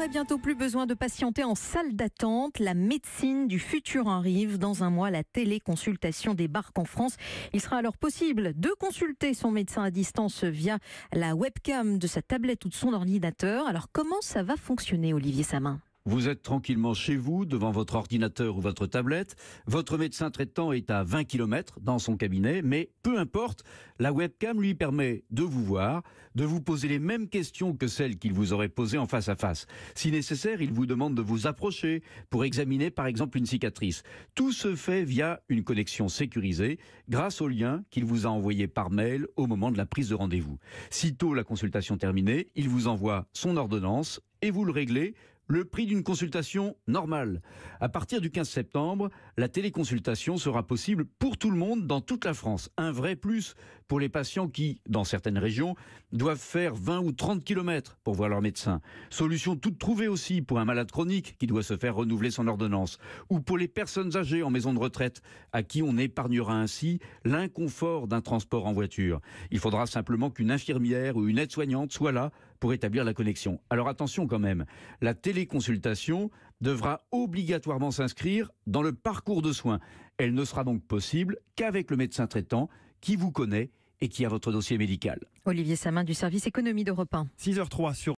n'aurait bientôt plus besoin de patienter en salle d'attente. La médecine du futur arrive. Dans un mois, la téléconsultation débarque en France. Il sera alors possible de consulter son médecin à distance via la webcam de sa tablette ou de son ordinateur. Alors comment ça va fonctionner, Olivier Samin vous êtes tranquillement chez vous, devant votre ordinateur ou votre tablette. Votre médecin traitant est à 20 km dans son cabinet, mais peu importe, la webcam lui permet de vous voir, de vous poser les mêmes questions que celles qu'il vous aurait posées en face à face. Si nécessaire, il vous demande de vous approcher pour examiner par exemple une cicatrice. Tout se fait via une connexion sécurisée grâce au lien qu'il vous a envoyé par mail au moment de la prise de rendez-vous. Sitôt la consultation terminée, il vous envoie son ordonnance et vous le réglez le prix d'une consultation normale. À partir du 15 septembre, la téléconsultation sera possible pour tout le monde dans toute la France. Un vrai plus pour les patients qui, dans certaines régions, doivent faire 20 ou 30 km pour voir leur médecin. Solution toute trouvée aussi pour un malade chronique qui doit se faire renouveler son ordonnance. Ou pour les personnes âgées en maison de retraite, à qui on épargnera ainsi l'inconfort d'un transport en voiture. Il faudra simplement qu'une infirmière ou une aide-soignante soit là pour établir la connexion. Alors attention quand même, la téléconsultation devra obligatoirement s'inscrire dans le parcours de soins. Elle ne sera donc possible qu'avec le médecin traitant qui vous connaît et qui a votre dossier médical. Olivier Samin du service économie d'Europe 1. 6 h 3 sur